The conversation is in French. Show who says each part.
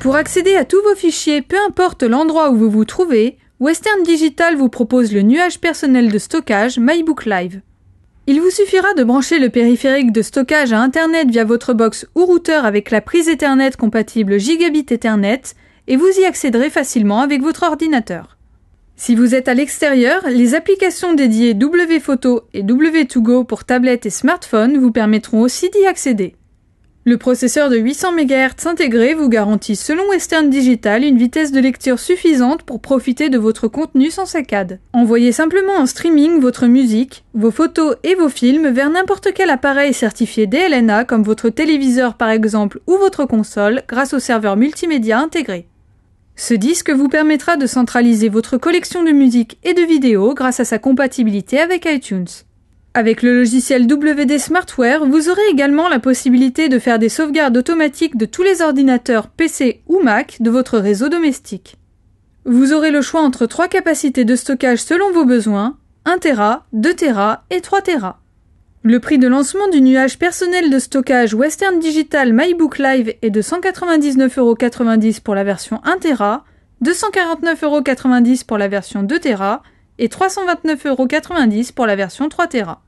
Speaker 1: Pour accéder à tous vos fichiers, peu importe l'endroit où vous vous trouvez, Western Digital vous propose le nuage personnel de stockage MyBook Live. Il vous suffira de brancher le périphérique de stockage à Internet via votre box ou routeur avec la prise Ethernet compatible Gigabit Ethernet et vous y accéderez facilement avec votre ordinateur. Si vous êtes à l'extérieur, les applications dédiées WPhoto et W2Go pour tablettes et smartphone vous permettront aussi d'y accéder. Le processeur de 800 MHz intégré vous garantit selon Western Digital une vitesse de lecture suffisante pour profiter de votre contenu sans saccade. Envoyez simplement en streaming votre musique, vos photos et vos films vers n'importe quel appareil certifié DLNA comme votre téléviseur par exemple ou votre console grâce au serveur multimédia intégré. Ce disque vous permettra de centraliser votre collection de musique et de vidéos grâce à sa compatibilité avec iTunes. Avec le logiciel WD Smartware, vous aurez également la possibilité de faire des sauvegardes automatiques de tous les ordinateurs PC ou Mac de votre réseau domestique. Vous aurez le choix entre trois capacités de stockage selon vos besoins, 1 Tera, 2 Tera et 3 Tera. Le prix de lancement du nuage personnel de stockage Western Digital MyBook Live est de 199,90€ pour la version 1 Tera, 249,90€ pour la version 2 Tera et 329,90€ pour la version 3 Tera.